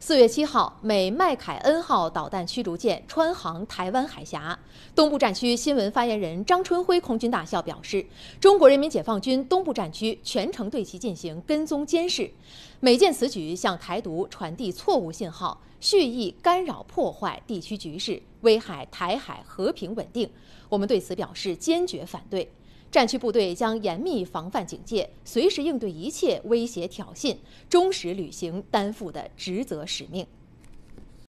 四月七号，美麦凯恩号导弹驱逐舰穿航台湾海峡。东部战区新闻发言人张春辉空军大校表示，中国人民解放军东部战区全程对其进行跟踪监视。美舰此举向台独传递错误信号，蓄意干扰破坏地区局势，危害台海和平稳定。我们对此表示坚决反对。战区部队将严密防范警戒，随时应对一切威胁挑衅，忠实履行担负的职责使命。